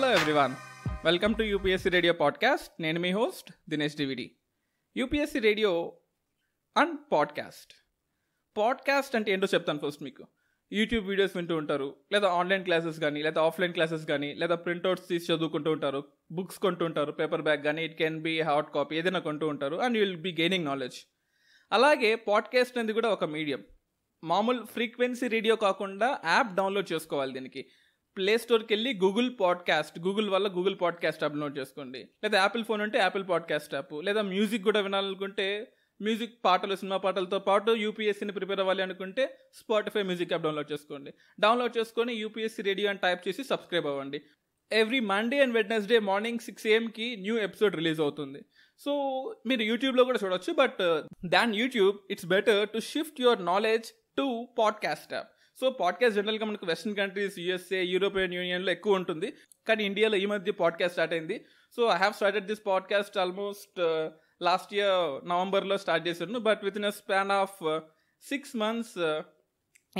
Hello everyone welcome to UPSC radio podcast నేను మీ host Dinesh డివిడి UPSC radio and podcast podcast అంటే ఏంటో చెప్తాను ఫస్ట్ మీకు యూట్యూబ్ వీడియోస్ వింటూ ఉంటారు లేదా ఆన్లైన్ క్లాసెస్ కానీ లేదా ఆఫ్లైన్ క్లాసెస్ కానీ లేదా ప్రింట్అవుట్స్ తీసి చదువుకుంటూ ఉంటారు బుక్స్ కొంటూ ఉంటారు పేపర్ బ్యాగ్ కానీ it can be hard copy ఏదైనా కొంటూ ఉంటారు and you will be gaining knowledge అలాగే పాడ్కాస్ట్ అనేది కూడా ఒక మీడియం మామూలు ఫ్రీక్వెన్సీ రేడియో కాకుండా యాప్ డౌన్లోడ్ చేసుకోవాలి దీనికి ప్లే స్టోర్కి వెళ్ళి గూగుల్ పాడ్కాస్ట్ గూగుల్ వల్ల గూగుల్ పాడ్కాస్ట్ యాప్ చేసుకోండి లేదా యాపిల్ ఫోన్ ఉంటే యాపిల్ పాడ్కాస్ట్ యాప్ లేదా మ్యూజిక్ కూడా వినాలనుకుంటే మ్యూజిక్ పాటలు సినిమా పాటలతో పాటు యూపీఎస్సీని ప్రిపేర్ అవ్వాలి అనుకుంటే స్పాటిఫై మ్యూజిక్ యాప్ డౌన్లోడ్ చేసుకోండి డౌన్లోడ్ చేసుకొని యూపీఎస్సీ రేడియో అని టైప్ చేసి సబ్స్క్రైబ్ అవ్వండి every Monday and Wednesday morning six ఏఎంకి న్యూ ఎపిసోడ్ రిలీజ్ అవుతుంది సో మీరు యూట్యూబ్లో కూడా చూడొచ్చు but than YouTube it's better to shift your knowledge to podcast app so podcast జనరల్గా మనకు వెస్ట్రన్ కంట్రీస్ యూఎస్ఏ యూరోపియన్ యూనియన్లో ఎక్కువ ఉంటుంది కానీ ఇండియాలో ఈ మధ్య పాడ్కాస్ట్ స్టార్ట్ అయింది so I have started this podcast almost last year నవంబర్లో స్టార్ట్ చేశాను but with in a span of six months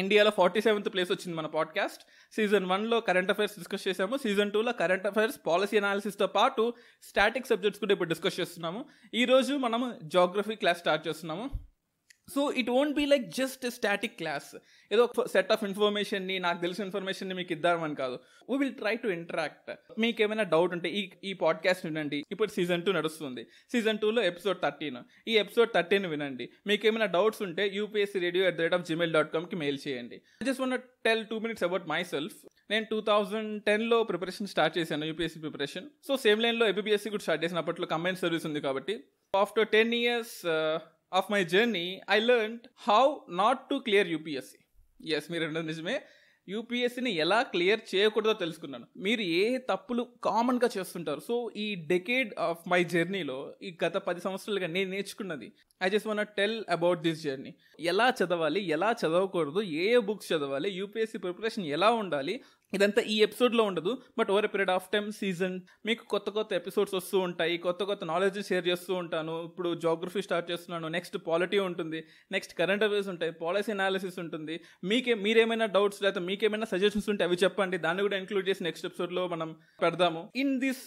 ఇండియాలో ఫార్టీ సెవెంత్ ప్లేస్ వచ్చింది మన పాడ్కాస్ట్ సీజన్ వన్లో కరెంట్ అఫైర్స్ డిస్కస్ చేసాము సీజన్ టూలో కరెంట్ అఫైర్స్ పాలసీ అనాలిసిస్తో పాటు స్టాటిక్ సబ్జెక్ట్స్ కూడా ఇప్పుడు డిస్కస్ చేస్తున్నాము ఈరోజు మనం జాగ్రఫీ క్లాస్ స్టార్ట్ చేస్తున్నాము so it won't be like just static class ఏదో సెట్ ఆఫ్ ఇన్ఫర్మేషన్ని నాకు తెలిసిన ఇన్ఫర్మేషన్ని మీకు ఇద్దామని కాదు we will try to interact మీకు ఏమైనా డౌట్ ఉంటే ఈ ఈ పాడ్కాస్ట్ వినండి ఇప్పుడు సీజన్ టూ నడుస్తుంది సీజన్ టూలో ఎపిసోడ్ థర్టీన్ ఈ ఎపిసోడ్ థర్టీన్ వినండి మీకు ఏమైనా డౌట్స్ ఉంటే UPSC radio at the rate of Gmail dot కామ్కి మెయిల్ చేయండి just want tell two minutes about myself నేను టూ థౌజండ్ టెన్లో ప్రిపరేషన్ స్టార్ట్ చేశాను యూపీఎస్సీ ప్రిపరేషన్ సో సేమ్ లైన్లో ఏబీఎస్సీ కూడా స్టార్ట్ చేసిన అప్పట్లో కంబైన్ సర్వీస్ ఉంది కాబట్టి after ten years of my journey I learn how not to clear UPSC yes మీరు రెండు నిజమే యూపీఎస్సీని ఎలా క్లియర్ చేయకూడదో తెలుసుకున్నాను మీరు ఏ తప్పులు కామన్గా చేస్తుంటారు సో ఈ డెకేడ్ ఆఫ్ మై జర్నీలో ఈ గత పది సంవత్సరాలుగా నేను నేర్చుకున్నది I just want tell about this journey ఎలా చదవాలి ఎలా చదవకూడదు ఏ ఏ బుక్స్ చదవాలి యూపీఎస్సీ ప్రిపరేషన్ ఎలా ఉండాలి ఇదంతా ఈ ఎపిసోడ్లో ఉండదు but over period of time season మీకు కొత్త కొత్త ఎపిసోడ్స్ వస్తూ ఉంటాయి కొత్త కొత్త నాలెడ్జ్ షేర్ చేస్తూ ఉంటాను ఇప్పుడు జోగ్రఫీ స్టార్ట్ చేస్తున్నాను నెక్స్ట్ పాలిటీ ఉంటుంది నెక్స్ట్ కరెంట్ అఫేర్స్ ఉంటాయి పాలసీ అనాలిసిస్ ఉంటుంది మీకే మీరేమైనా డౌట్స్ లేకపోతే మీకేమైనా సజెషన్స్ ఉంటే అవి చెప్పండి దాన్ని కూడా ఇంక్లూడ్ చేసి నెక్స్ట్ ఎపిసోడ్లో మనం పెడదాము in this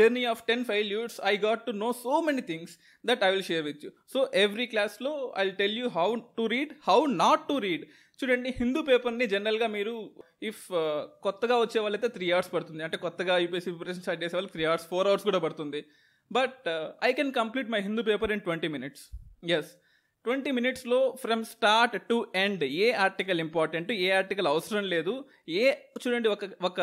journey of ten five years I got to know so many things that I will share with you so every క్లాస్లో I tell you how to read how not to read చూడండి Hindu పేపర్ని జనరల్గా మీరు if uh, కొత్తగా వచ్చే వాళ్ళైతే three hours పడుతుంది అంటే కొత్తగా యూపీఎస్సీ ప్రిపరేషన్ స్టార్ట్ చేసే వాళ్ళకి త్రీ అవర్స్ ఫోర్ అవర్స్ కూడా పడుతుంది but I can complete my Hindu paper in twenty minutes yes twenty మినిట్స్లో ఫ్రమ్ స్టార్ట్ టు ఎండ్ ఏ ఆర్టికల్ ఇంపార్టెంట్ ఏ ఆర్టికల్ అవసరం లేదు ఏ చూడండి ఒక ఒక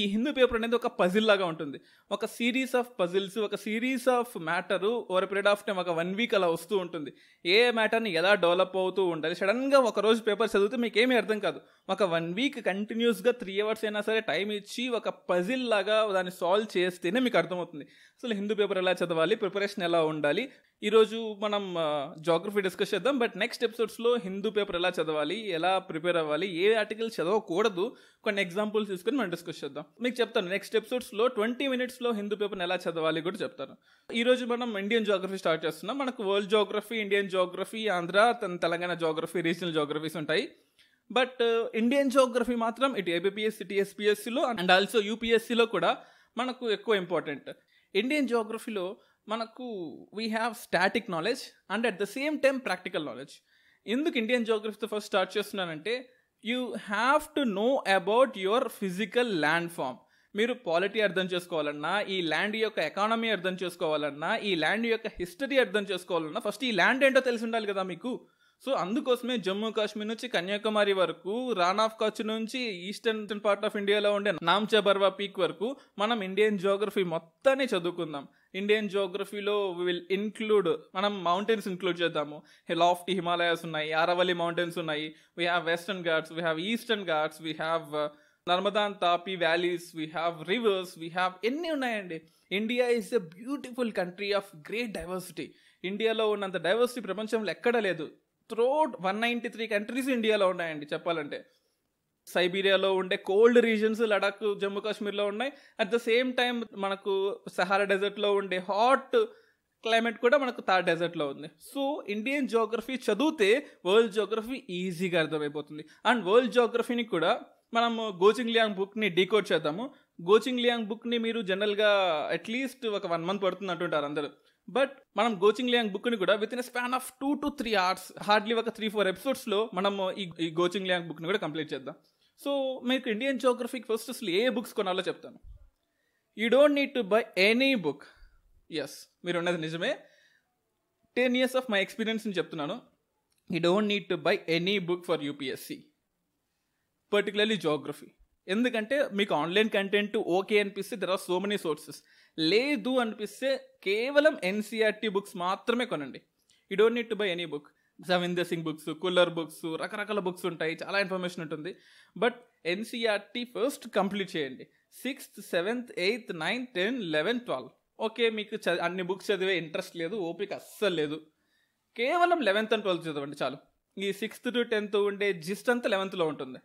ఈ హిందూ పేపర్ అనేది ఒక పజిల్ లాగా ఉంటుంది ఒక సిరీస్ ఆఫ్ పజిల్స్ ఒక series of matter over period of time ఒక వన్ వీక్ అలా వస్తూ ఉంటుంది ఏ మ్యాటర్ని ఎలా డెవలప్ అవుతూ ఉండాలి సడన్గా ఒక రోజు పేపర్ చదివితే మీకు ఏమీ అర్థం కాదు ఒక వన్ వీక్ కంటిన్యూస్గా త్రీ అవర్స్ అయినా సరే టైం ఇచ్చి ఒక పజిల్ లాగా దాన్ని సాల్వ్ చేస్తేనే మీకు అర్థమవుతుంది అసలు హిందూ పేపర్ ఎలా చదవాలి ప్రిపరేషన్ ఎలా ఉండాలి ఈరోజు మనం జాగ్రఫీ డిస్కస్ చేద్దాం బట్ నెక్స్ట్ ఎపిసోడ్స్లో హిందూ పేపర్ ఎలా చదవాలి ఎలా ప్రిపేర్ అవ్వాలి ఏ ఆర్టికల్ చదవకూడదు కొన్ని ఎగ్జాంపుల్స్ తీసుకొని మనం డిస్కస్ చేద్దాం మీకు చెప్తాను నెక్స్ట్ ఎపిసోడ్స్లో ట్వంటీ మినిట్స్ కాంటెక్స్లో హిందూ పేపర్ని ఎలా చదవాలి కూడా చెప్తాను ఈరోజు మనం ఇండియన్ జోగ్రఫీ స్టార్ట్ చేస్తున్నాం మనకు world geography Indian geography Andhra Telangana geography regional geographies ఉంటాయి బట్ ఇండియన్ జోగ్రఫీ మాత్రం ఇటు ఏబిపిఎస్సి టీఎస్పిఎస్సిలో అండ్ ఆల్సో యూపీఎస్సిలో కూడా మనకు ఎక్కువ ఇంపార్టెంట్ ఇండియన్ జోగ్రఫీలో మనకు we have static knowledge and at the same time practical knowledge ఎందుకు ఇండియన్ జోగ్రఫీతో ఫస్ట్ స్టార్ట్ చేస్తున్నానంటే you have to know about your physical landform మీరు పాలిటీ అర్థం చేసుకోవాలన్నా ఈ ల్యాండ్ యొక్క ఎకానమీ అర్థం చేసుకోవాలన్నా ఈ ల్యాండ్ యొక్క హిస్టరీ అర్థం చేసుకోవాలన్నా ఫస్ట్ ఈ ల్యాండ్ ఏంటో తెలిసి ఉండాలి కదా మీకు సో అందుకోసమే జమ్మూ కాశ్మీర్ నుంచి కన్యాకుమారి వరకు రాన్ ఆఫ్ కచ్ నుంచి ఈస్టర్న్ పార్ట్ ఆఫ్ ఇండియాలో ఉండే నామ్చబర్వా పీక్ వరకు మనం ఇండియన్ జోగ్రఫీ మొత్తాన్ని చదువుకుందాం ఇండియన్ జోగ్రఫీలో విల్ ఇన్క్లూడ్ మనం మౌంటైన్స్ ఇంక్లూడ్ చేద్దాము లాఫ్టీ హిమాలయాస్ ఉన్నాయి అరవలి మౌంటైన్స్ ఉన్నాయి we have western Ghats we have eastern Ghats we have Narmada Tapi valleys we have rivers we have ఎన్ని ఉన్నాయండి India is a beautiful country of great diversity ఇండియాలో ఉన్నంత డైవర్సిటీ ప్రపంచంలో ఎక్కడ లేదు త్రోట్ వన్ నైంటీ త్రీ కంట్రీస్ ఇండియాలో ఉన్నాయండి చెప్పాలంటే సైబీరియాలో ఉండే కోల్డ్ రీజన్స్ లడాక్ జమ్మూ కాశ్మీర్లో ఉన్నాయి అట్ ద సేమ్ టైం మనకు సహారా డెజర్ట్లో ఉండే హాట్ క్లైమేట్ కూడా మనకు థర్డ్ డెజర్ట్లో ఉంది సో ఇండియన్ జోగ్రఫీ చదివితే వరల్డ్ జోగ్రఫీ ఈజీగా అర్థమైపోతుంది అండ్ వరల్డ్ జోగ్రఫీని కూడా మనం గోచింగ్ లియాంగ్ బుక్ని డీకోడ్ చేద్దాము గోచింగ్ లియాంగ్ బుక్ని మీరు జనరల్గా అట్లీస్ట్ ఒక వన్ మంత్ పడుతుంది అంటుంటారు అందరూ బట్ మనం గోచింగ్ లియాంగ్ బుక్ని కూడా with in span of two to three hours hardly ఒక త్రీ ఫోర్ ఎపిసోడ్స్లో మనం ఈ ఈ గోచింగ్ లియాంగ్ బుక్ని కూడా కంప్లీట్ చేద్దాం సో మీకు ఇండియన్ జోగ్రఫీకి ఫస్ట్ అసలు ఏ బుక్స్ కొనాలో చెప్తాను you don't need to buy any book yes మీరు ఉన్నది నిజమే టెన్ ఇయర్స్ ఆఫ్ మై ఎక్స్పీరియన్స్ని చెప్తున్నాను you don't need to buy any book for UPSC particularly geography ఎందుకంటే మీకు ఆన్లైన్ కంటెంట్ ఓకే అనిపిస్తే there are so many sources లేదు అనిపిస్తే కేవలం ఎన్సీఆర్టీ బుక్స్ e మాత్రమే కొనండి you don't need to buy any book Savindra Singh books Khullar books రకరకాల books ఉంటాయి చాలా ఇన్ఫర్మేషన్ ఉంటుంది బట్ ఎన్సీఆర్టీ ఫస్ట్ కంప్లీట్ చేయండి sixth seventh eighth ninth ten eleven twelve okay మీకు అన్ని బుక్స్ చదివే ఇంట్రెస్ట్ లేదు ఓపిక అస్సలు లేదు కేవలం లెవెన్త్ అండ్ ట్వెల్త్ చదవండి చాలు ఈ సిక్స్త్ టు టెన్త్ ఉండే జిస్ట్ అంతా లెవెన్త్లో ఉంటుంది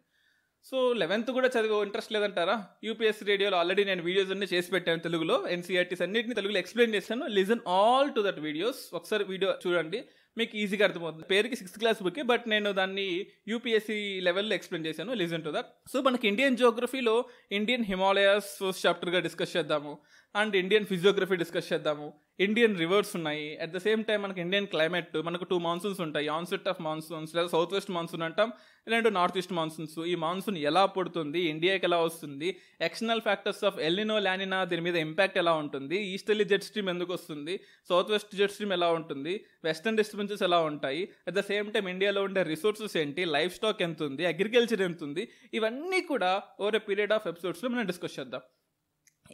సో లెవెన్త్ కూడా చదివే ఇంట్రెస్ట్ లేదంటారా యూపీఎస్సీ రేడియోలో ఆల్రెడీ నేను వీడియోస్ అన్ని చేసి పెట్టాను తెలుగులో ఎన్సీఆర్టీస్ అన్నింటిని తెలుగులో ఎక్స్ప్లెయిన్ చేశాను listen all to that videos ఒకసారి వీడియో చూడండి మీకు ఈజీగా అర్థమవుతుంది పేరుకి సిక్స్త్ క్లాస్ బుక్ బట్ నేను దాన్ని యూపీఎస్సీ లెవెల్లో ఎక్స్ప్లెయిన్ చేశాను లిజన్ టు దట్ సో మనకి ఇండియన్ జియోగ్రఫీలో ఇండియన్ హిమాలయాస్ ఫస్ట్ చాప్టర్గా డిస్కస్ చేద్దాము అండ్ ఇండియన్ ఫిజియోగ్రఫీ డిస్కస్ చేద్దాము ఇండియన్ రివర్స్ ఉన్నాయి అట్ ద సేమ్ టైం మనకి ఇండియన్ క్లైమేట్ మనకు టూ మాన్సూన్స్ ఉంటాయి ఆన్సెట్ ఆఫ్ మాన్సూన్స్ లేదా సౌత్ వెస్ట్ మాన్సూన్ అంటాం రెండు నార్త్ ఈస్ట్ మాన్సూన్స్ ఈ మాన్సూన్ ఎలా పడుతుంది ఇండియాకి ఎలా వస్తుంది external factors of El Nino La Nina దీని మీద ఇంపాక్ట్ ఎలా ఉంటుంది ఈస్టర్లీ జెట్ స్ట్రీమ్ ఎందుకు వస్తుంది సౌత్ వెస్ట్ జెట్ స్ట్రీమ్ ఎలా ఉంటుంది వెస్టర్న్ డిస్టర్బెన్సెస్ ఎలా ఉంటాయి అట్ ద సేమ్ టైం ఇండియాలో ఉండే రిసోర్సెస్ ఏంటి లైఫ్ స్టాక్ ఎంత ఉంది అగ్రికల్చర్ ఎంత ఉంది ఇవన్నీ కూడా ఓవర్ పీరియడ్ ఆఫ్ ఎపిసోడ్స్లో మనం డిస్కస్ చేద్దాం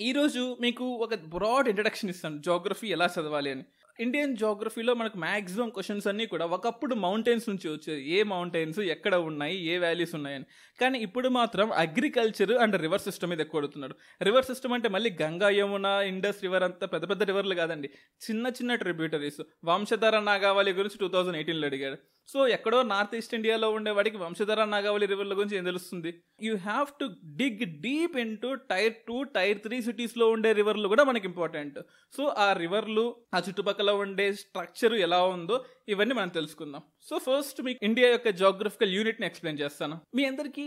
ఈరోజు మీకు ఒక బ్రాడ్ ఇంట్రడక్షన్ ఇస్తాను జోగ్రఫీ ఎలా చదవాలి అని ఇండియన్ జోగ్రఫీలో మనకు మ్యాక్సిమం క్వశ్చన్స్ అన్నీ కూడా ఒకప్పుడు మౌంటైన్స్ నుంచి వచ్చేది ఏ మౌంటైన్స్ ఎక్కడ ఉన్నాయి ఏ వ్యాలీస్ ఉన్నాయని కానీ ఇప్పుడు మాత్రం అగ్రికల్చర్ అండ్ రివర్ సిస్టమ్ మీద ఎక్కువ అడుగుతున్నాడు రివర్ సిస్టమ్ అంటే మళ్ళీ గంగా యమున ఇండస్ రివర్ అంత పెద్ద పెద్ద రివర్లు కాదండి చిన్న చిన్న ట్రిబ్యూటరీస్ వంశధార నాగావళి గురించి టూ థౌజండ్ ఎయిటీన్లో అడిగాడు సో ఎక్కడో నార్త్ ఈస్ట్ ఇండియాలో ఉండే వాడికి వంశధర నాగావళి రివర్ల గురించి ఏం తెలుస్తుంది you have to dig deep into tier two tier three సిటీస్లో ఉండే రివర్లు కూడా మనకి ఇంపార్టెంట్ సో ఆ రివర్లు ఆ చుట్టుపక్కల ఉండే స్ట్రక్చర్ ఎలా ఉందో ఇవన్నీ మనం తెలుసుకుందాం సో ఫస్ట్ మీకు ఇండియా యొక్క జాగ్రఫికల్ యూనిట్ని ఎక్స్ప్లెయిన్ చేస్తాను మీ అందరికీ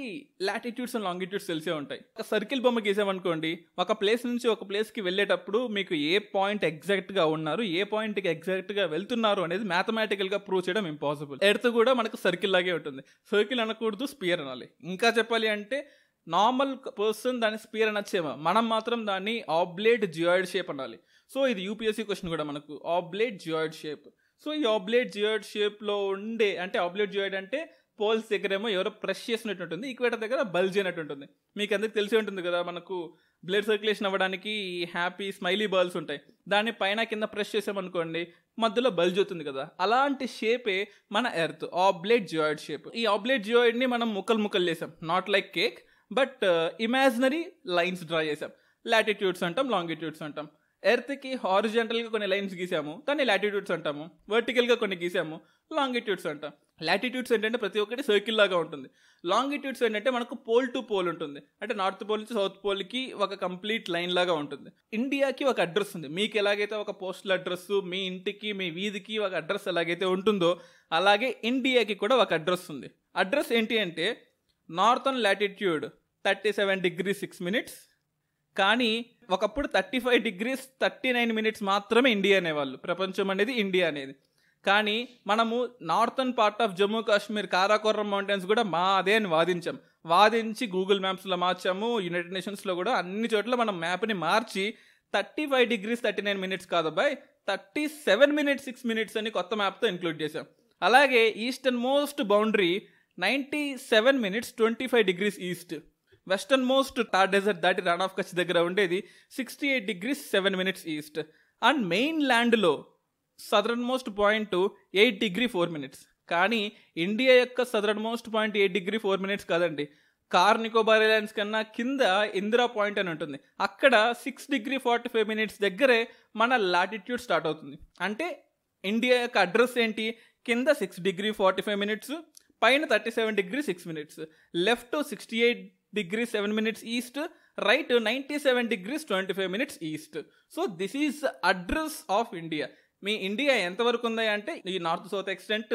లాటిట్యూడ్స్ అండ్ లాంగిట్యూడ్స్ తెలిసే ఉంటాయి ఒక సర్కిల్ బొమ్మ గీసామనుకోండి ఒక ప్లేస్ నుంచి ఒక ప్లేస్కి వెళ్ళేటప్పుడు మీకు ఏ పాయింట్ ఎగ్జాక్ట్గా ఉన్నారు ఏ పాయింట్కి ఎగ్జాక్ట్గా వెళ్తున్నారు అనేది మ్యాథమెటికల్గా ప్రూవ్ చేయడం ఇంపాసిబుల్ ఎర్త్ కూడా మనకు సర్కిల్ లాగే ఉంటుంది సర్కిల్ అనకూడదు స్పియర్ అనాలి ఇంకా చెప్పాలి అంటే నార్మల్ పర్సన్ దాన్ని స్పియర్ అనొచ్చేమో మనం మాత్రం దాన్ని ఆబ్లేట్ జియాయిడ్ షేప్ అనాలి సో ఇది యూపీఎస్సీ క్వశ్చన్ కూడా మనకు ఆబ్లేట్ జియాయిడ్ షేప్ సో ఈ ఆబ్లేట్ జియోయిడ్ షేప్లో ఉండే అంటే ఆబ్లేట్ జియోయిడ్ అంటే పోల్స్ దగ్గర ఏమో ఎవరో ప్రెష్ చేసినట్టు ఉంటుంది ఈక్వేటర్ దగ్గర బల్జ్ అయినట్టు ఉంటుంది మీకు అందరికి తెలిసి ఉంటుంది కదా మనకు బ్లడ్ సర్క్యులేషన్ అవ్వడానికి హ్యాపీ స్మైలీ బల్స్ ఉంటాయి దాన్ని పైన కింద ప్రెష్ చేసామనుకోండి మధ్యలో బల్జ్ అవుతుంది కదా అలాంటి షేపే మన ఎర్త్ ఆబ్లేట్ జియోయిడ్ షేప్ ఈ ఆబ్లేట్ జియోయిడ్ని మనం ముక్కలు ముక్కలు చేసాం not like cake but imaginary lines draw చేసాం లాటిట్యూడ్స్ అంటాం లాంగిట్యూడ్స్ అంటాం ఎర్త్కి హారిజెంటల్గా కొన్ని లైన్స్ గీసాము దాన్ని లాటిట్యూడ్స్ అంటాము వర్టికల్గా కొన్ని గీసాము లాంగిట్యూడ్స్ అంటాం లాటిట్యూడ్స్ ఏంటంటే ప్రతి ఒక్కటి సర్కిల్ లాగా ఉంటుంది లాంగిట్యూడ్స్ ఏంటంటే మనకు పోల్ టు పోల్ ఉంటుంది అంటే నార్త్ పోల్ నుంచి సౌత్ పోల్కి ఒక కంప్లీట్ లైన్ లాగా ఉంటుంది ఇండియాకి ఒక అడ్రస్ ఉంది మీకు ఎలాగైతే ఒక పోస్టల్ అడ్రస్ మీ ఇంటికి మీ వీధికి ఒక అడ్రస్ ఎలాగైతే ఉంటుందో అలాగే ఇండియాకి కూడా ఒక అడ్రస్ ఉంది అడ్రస్ ఏంటి అంటే northern latitude thirty seven degree six minutes కానీ ఒకప్పుడు thirty five degrees thirty nine minutes మాత్రమే ఇండియా అనేవాళ్ళు ప్రపంచం అనేది ఇండియా అనేది కానీ మనము northern part of Jammu Kashmir Karakoram mountains కూడా మా అదే అని వాదించాం వాదించి గూగుల్ మ్యాప్స్లో మార్చాము యునైటెడ్ నేషన్స్లో కూడా అన్ని చోట్ల మనం మ్యాప్ని మార్చి thirty five degrees thirty nine minutes కాదు బాయ్ thirty seven minutes six minutes అని కొత్త మ్యాప్తో ఇంక్లూడ్ చేశాం అలాగే eastern most boundary ninety seven minutes twenty five degrees east western most Thar desert దాటి రన్ ఆఫ్ కచ్ దగ్గర ఉండేది sixty eight degrees seven minutes east and main ల్యాండ్లో southern most point eight degree four minutes కానీ ఇండియా యొక్క southern most point eight degree four minutes కాదండి Car Nicobar islands కన్నా కింద Indira Point అని ఉంటుంది అక్కడ six degree forty five minutes దగ్గరే మన లాటిట్యూడ్ స్టార్ట్ అవుతుంది అంటే ఇండియా యొక్క అడ్రస్ ఏంటి కింద six degree forty five minutes పైన thirty seven degree six minutes left sixty eight degree seven degrees 7 minutes east, right 97 degrees 25 minutes east. So this is address of India మీ India ఎంతవరకు ఉంది అంటే ఈ north south extent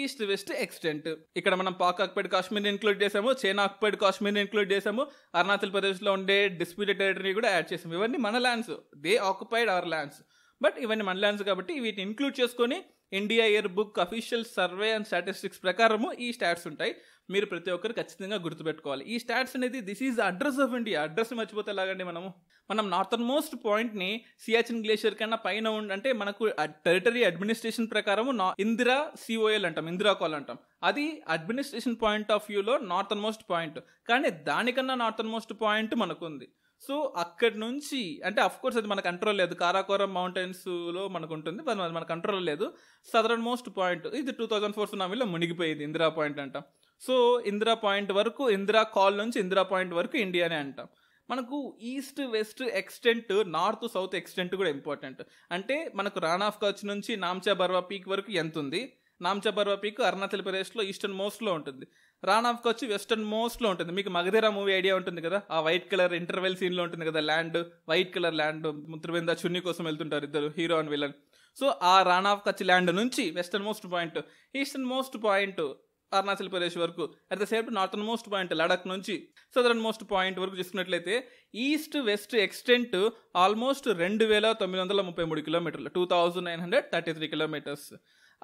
east west extent ఇక్కడ మనం Pak occupied Kashmir include చేసాము China occupied Kashmir include చేసాము అరుణాచల్ ప్రదేశ్లో ఉండే డిస్ప్యూటెడ్ టెరిటరీ కూడా యాడ్ చేసాము ఇవన్నీ మన lands they occupied our lands but ఇవన్నీ మన ల్యాండ్స్ కాబట్టి వీటిని ఇంక్లూడ్ చేసుకొని India year book official survey and statistics ప్రకారము ఈ స్టాట్స్ ఉంటాయి మీరు ప్రతి ఒక్కరు ఖచ్చితంగా గుర్తుపెట్టుకోవాలి ఈ స్టాట్స్ అనేది this is address of India address మర్చిపోతే ఎలాగండి మనము మనం నార్థన్ మోస్ట్ పాయింట్ని సియాచిన్ గ్లేషియర్ కన్నా పైన ఉండంటే మనకు టెరిటరీ అడ్మినిస్ట్రేషన్ ప్రకారము నా ఇందిరా సిఓఎల్ అంటాం ఇందిరా కాల్ అంటాం అది అడ్మినిస్ట్రేషన్ పాయింట్ ఆఫ్ వ్యూలో నార్థన్ మోస్ట్ పాయింట్ కానీ దానికన్నా నార్థన్ మోస్ట్ పాయింట్ మనకుంది సో అక్కడి నుంచి అంటే అఫ్ కోర్స్ అది మన కంట్రోల్ లేదు కారాకోరం మౌంటైన్స్లో మనకు ఉంటుంది అది మన కంట్రోల్ లేదు సదరన్ మోస్ట్ పాయింట్ ఇది టూ థౌజండ్ ఫోర్ సునామీలో మునిగిపోయేది ఇందిరా పాయింట్ అంటాం సో ఇందిరా పాయింట్ వరకు ఇందిరా కాల్ నుంచి ఇందిరా పాయింట్ వరకు ఇండియానే అంటాం మనకు east west extent north south extent కూడా ఇంపార్టెంట్ అంటే మనకు రాన్ ఆఫ్ కచ్ నుంచి నామ్చా బర్వా పీక్ వరకు ఎంత ఉంది నామ్చా బర్వా పీక్ అరుణాచల్ ప్రదేశ్లో ఈస్టర్న్ మోస్ట్లో ఉంటుంది రానాఫ్కి వచ్చి వెస్టర్న్ మోస్ట్లో ఉంటుంది మీకు మగధీరా మూవీ ఐడియా ఉంటుంది కదా ఆ వైట్ కలర్ ఇంటర్వెల్ సీన్లో ఉంటుంది కదా ల్యాండ్ వైట్ కలర్ ల్యాండ్ ముత్రబింద చున్ని కోసం వెళ్తుంటారు ఇద్దరు హీరో అండ్ విలన్ సో ఆ ఆఫ్ కచ్చి ల్యాండ్ నుంచి western most point eastern most point Arunachal Pradesh వరకు at the same northern most point Ladakh నుంచి సదరన్ మోస్ట్ పాయింట్ వరకు చూసుకున్నట్లయితే ఈస్ట్ వెస్ట్ ఎక్స్టెంట్ ఆల్మోస్ట్ రెండు వేల తొమ్మిది వందల ముప్పై మూడు కిలోమీటర్లు two thousand nine hundred thirty three kilometres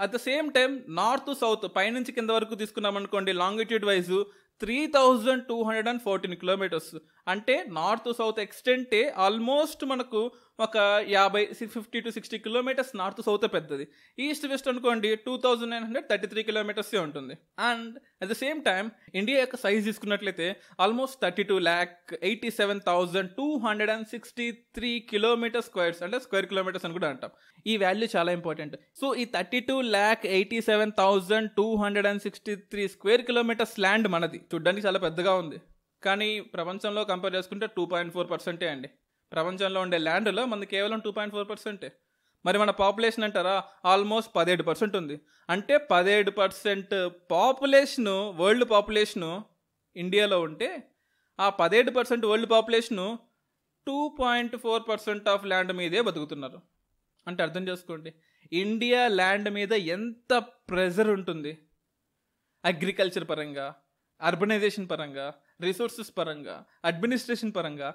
at the same time north south పైనుంచి కింద వరకు తీసుకున్నాం అనుకోండి longitude wise three thousand two hundred and fourteen kilometres అంటే నార్త్ సౌత్ ఎక్స్టెంటే ఆల్మోస్ట్ మనకు ఒక యాభై fifty to sixty kilometres north south పెద్దది ఈస్ట్ వెస్ట్ అనుకోండి two thousand nine hundred thirty three కిలోమీటర్సే ఉంటుంది and at the same time India యొక్క సైజ్ తీసుకున్నట్లయితే almost thirty two lakh eighty seven thousand two hundred and sixty three kilometre squares అంటే square kilometres అని కూడా అంటాం ఈ వాల్యూ చాలా ఇంపార్టెంట్ సో ఈ thirty two lakh eighty seven thousand two hundred and sixty three square kilometres land మనది చూడ్డానికి చాలా పెద్దగా ఉంది కానీ ప్రపంచంలో కంపేర్ చేసుకుంటే టూ పాయింట్ ఫోర్ పర్సెంటే అండి ప్రపంచంలో ఉండే ల్యాండ్లో మనది కేవలం టూ పాయింట్ ఫోర్ పర్సెంటే మరి మన పాపులేషన్ అంటారా ఆల్మోస్ట్ పదిహేడు పర్సెంట్ ఉంది అంటే పదిహేడు పర్సెంట్ పాపులేషను వరల్డ్ పాపులేషను ఇండియాలో ఉంటే ఆ పదిహేడు percent world population two point four percent of land మీదే బతుకుతున్నారు అంటే అర్థం చేసుకోండి ఇండియా ల్యాండ్ మీద ఎంత ప్రెజర్ ఉంటుంది అగ్రికల్చర్ పరంగా అర్బనైజేషన్ పరంగా రిసోర్సెస్ పరంగా అడ్మినిస్ట్రేషన్ పరంగా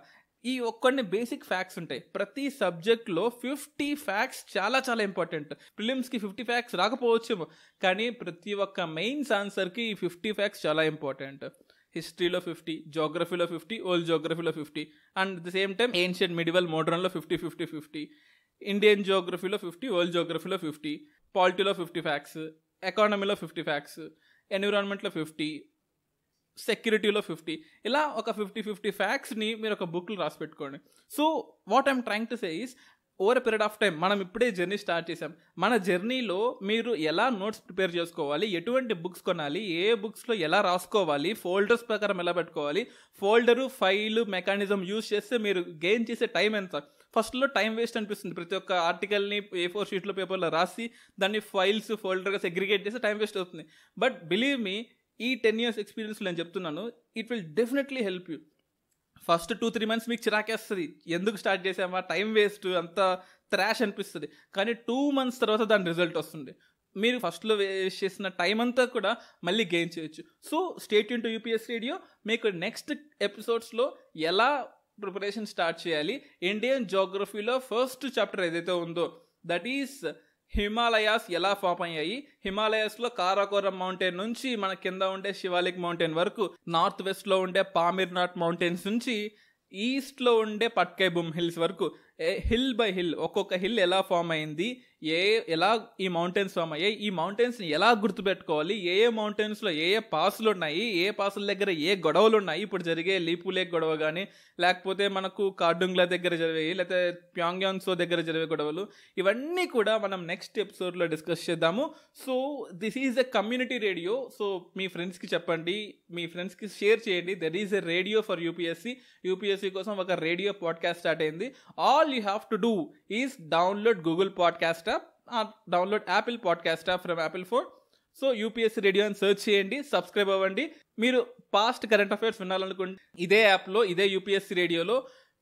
ఈ ఒక్కడిని బేసిక్ ఫ్యాక్ట్స్ ఉంటాయి ప్రతి సబ్జెక్ట్లో ఫిఫ్టీ ఫ్యాక్ట్స్ చాలా చాలా ఇంపార్టెంట్ ఫిలిమ్స్కి ఫిఫ్టీ ఫ్యాక్ట్స్ రాకపోవచ్చేమో కానీ ప్రతి ఒక్క మెయిన్స్ ఆన్సర్కి ఈ ఫిఫ్టీ ఫ్యాక్ట్స్ చాలా ఇంపార్టెంట్ హిస్టరీలో ఫిఫ్టీ జోగ్రఫీలో ఫిఫ్టీ ఓల్డ్ జోగ్రఫీలో fifty and the same time ancient medieval మోడర్న్లో ఫిఫ్టీ ఫిఫ్టీ ఫిఫ్టీ ఇండియన్ జోగ్రఫీలో ఫిఫ్టీ ఓల్డ్ జోగ్రఫీలో ఫిఫ్టీ పాలిటీలో ఫిఫ్టీ ఫ్యాక్స్ ఎకానమీలో ఫిఫ్టీ ఫ్యాక్స్ ఎన్విరాన్మెంట్లో ఫిఫ్టీ సెక్యూరిటీలో ఫిఫ్టీ ఇలా ఒక ఫిఫ్టీ ఫిఫ్టీ ఫ్యాక్ట్స్ని మీరు ఒక బుక్లో రాసి పెట్టుకోండి so what I'm trying to say is over a period of time మనం ఇప్పుడే జర్నీ స్టార్ట్ చేసాం మన జర్నీలో మీరు ఎలా నోట్స్ ప్రిపేర్ చేసుకోవాలి ఎటువంటి బుక్స్ కొనాలి ఏ బుక్స్లో ఎలా రాసుకోవాలి ఫోల్డర్స్ ప్రకారం ఎలా పెట్టుకోవాలి ఫోల్డరు ఫైల్ మెకానిజం యూస్ చేస్తే మీరు గెయిన్ చేసే టైం ఎంత ఫస్ట్లో టైం వేస్ట్ అనిపిస్తుంది ప్రతి ఒక్క ఆర్టికల్ని ఏ ఫోర్ షీట్లో పేపర్లో రాసి దాన్ని ఫైల్స్ ఫోల్డర్గా సెగ్రిగేట్ చేస్తే టైం వేస్ట్ అవుతుంది బట్ బిలీవ్ మీ ఈ టెన్ ఇయర్స్ ఎక్స్పీరియన్స్ నేను చెప్తున్నాను it will definitely help you first two three months మీకు చిరాకేస్తుంది ఎందుకు స్టార్ట్ చేసామా టైం వేస్ట్ అంత త్రాష్ అనిపిస్తుంది కానీ టూ మంత్స్ తర్వాత దాని రిజల్ట్ వస్తుంది మీరు ఫస్ట్లో వేస్ట్ చేసిన టైం అంతా కూడా మళ్ళీ గెయిన్ చేయొచ్చు so stay in to UPSC radio మీకు నెక్స్ట్ ఎపిసోడ్స్లో ఎలా ప్రిపరేషన్ స్టార్ట్ చేయాలి ఇండియన్ జోగ్రఫీలో ఫస్ట్ చాప్టర్ ఏదైతే ఉందో దట్ ఈస్ హిమాలయాస్ ఎలా ఫామ్ అయ్యాయి హిమాలయాస్లో కారాకోరం మౌంటైన్ నుంచి మన కింద ఉండే శివాలిక్ మౌంటైన్ వరకు నార్త్ వెస్ట్లో ఉండే పామిర్నాట్ మౌంటైన్స్ నుంచి ఈస్ట్లో ఉండే పట్కైబుమ్ హిల్స్ వరకు హిల్ బై హిల్ ఒక్కొక్క హిల్ ఎలా ఫామ్ అయింది ఏ ఎలా ఈ మౌంటైన్స్ ఫామ్ అయ్యాయి ఈ మౌంటైన్స్ని ఎలా గుర్తుపెట్టుకోవాలి ఏ ఏ మౌంటైన్స్లో ఏ ఏ పాసులు ఉన్నాయి ఏ పాసుల దగ్గర ఏ గొడవలు ఉన్నాయి ఇప్పుడు జరిగే లీపు లేక్ గొడవ కానీ లేకపోతే మనకు కార్డుంగ్లా దగ్గర జరిగాయి లేకపోతే సో దగ్గర జరిగే గొడవలు ఇవన్నీ కూడా మనం నెక్స్ట్ ఎపిసోడ్లో డిస్కస్ చేద్దాము so this is a community radio so మీ ఫ్రెండ్స్కి చెప్పండి మీ ఫ్రెండ్స్కి షేర్ చేయండి there is a radio for UPSC UPSC కోసం ఒక రేడియో పాడ్కాస్ట్ స్టార్ట్ అయింది all you have to do is download Google podcast or download Apple podcast app from Apple ఫోర్ సో యూపీఎస్సీ రేడియో అని సెర్చ్ చేయండి subscribe అవ్వండి మీరు past current affairs వినాలనుకుంటే ఇదే యాప్లో ఇదే యూపీఎస్సీ రేడియోలో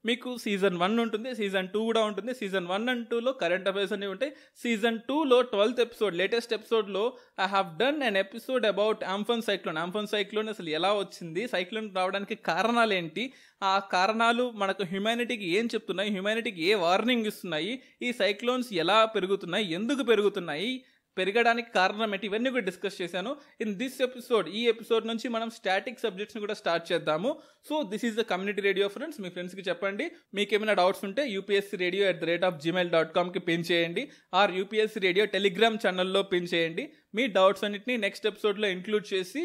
మీకు సీజన్ వన్ ఉంటుంది సీజన్ టూ కూడా ఉంటుంది సీజన్ వన్ అండ్ టూలో కరెంట్ అఫైర్స్ అన్నీ ఉంటాయి సీజన్ టూలో ట్వెల్త్ ఎపిసోడ్ లేటెస్ట్ ఎపిసోడ్లో I have done an episode about Amphan cyclone Amphan cyclone అసలు ఎలా వచ్చింది సైక్లోన్ రావడానికి కారణాలు ఏంటి ఆ కారణాలు మనకు హ్యుమానిటీకి ఏం చెప్తున్నాయి హ్యుమానిటీకి ఏ వార్నింగ్ ఇస్తున్నాయి ఈ సైక్లోన్స్ ఎలా పెరుగుతున్నాయి ఎందుకు పెరుగుతున్నాయి పెరగడానికి కారణం ఏంటి ఇవన్నీ కూడా డిస్కస్ చేశాను ఇన్ దిస్ ఎపిసోడ్ ఈ ఎపిసోడ్ నుంచి మనం స్టాటిక్ సబ్జెక్ట్స్ని కూడా స్టార్ట్ చేద్దాము so this is the community radio friends మీ ఫ్రెండ్స్కి చెప్పండి మీకు ఏమైనా డౌట్స్ ఉంటే UPSC radio at the rate of Gmail dot కామ్కి పిన్ చేయండి ఆర్ యూపీఎస్సీ రేడియో టెలిగ్రామ్ ఛానల్లో పిన్ చేయండి మీ డౌట్స్ అన్నింటినీ నెక్స్ట్ ఎపిసోడ్లో ఇంక్లూడ్ చేసి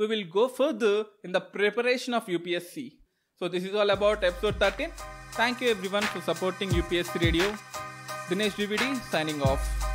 we will go further in the preparation of UPSC. So, this is all about episode 13. Thank you everyone for supporting UPSC Radio. Dinesh DVD signing off.